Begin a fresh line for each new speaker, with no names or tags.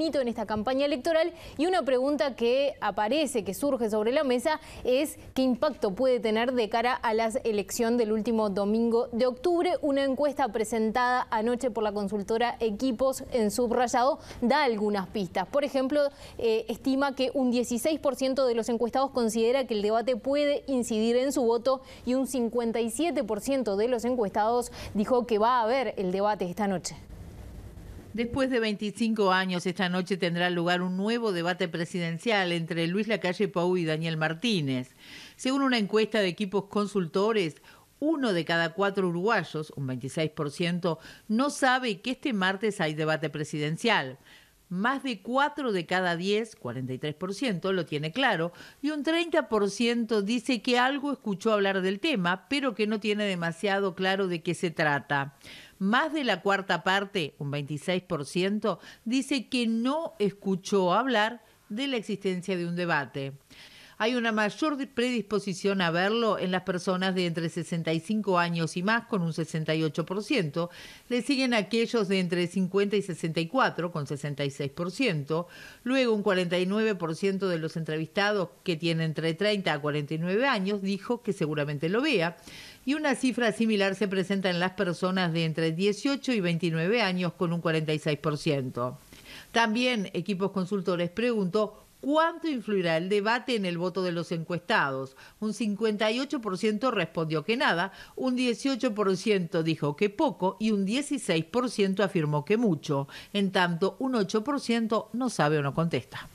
en esta campaña electoral y una pregunta que aparece, que surge sobre la mesa, es qué impacto puede tener de cara a la elección del último domingo de octubre. Una encuesta presentada anoche por la consultora Equipos en subrayado da algunas pistas. Por ejemplo, eh, estima que un 16% de los encuestados considera que el debate puede incidir en su voto y un 57% de los encuestados dijo que va a haber el debate esta noche.
Después de 25 años, esta noche tendrá lugar un nuevo debate presidencial entre Luis Lacalle Pou y Daniel Martínez. Según una encuesta de equipos consultores, uno de cada cuatro uruguayos, un 26%, no sabe que este martes hay debate presidencial. Más de 4 de cada 10, 43%, lo tiene claro, y un 30% dice que algo escuchó hablar del tema, pero que no tiene demasiado claro de qué se trata. Más de la cuarta parte, un 26%, dice que no escuchó hablar de la existencia de un debate hay una mayor predisposición a verlo en las personas de entre 65 años y más, con un 68%. Le siguen aquellos de entre 50 y 64, con 66%. Luego, un 49% de los entrevistados que tienen entre 30 a 49 años dijo que seguramente lo vea. Y una cifra similar se presenta en las personas de entre 18 y 29 años, con un 46%. También Equipos Consultores preguntó ¿Cuánto influirá el debate en el voto de los encuestados? Un 58% respondió que nada, un 18% dijo que poco y un 16% afirmó que mucho. En tanto, un 8% no sabe o no contesta.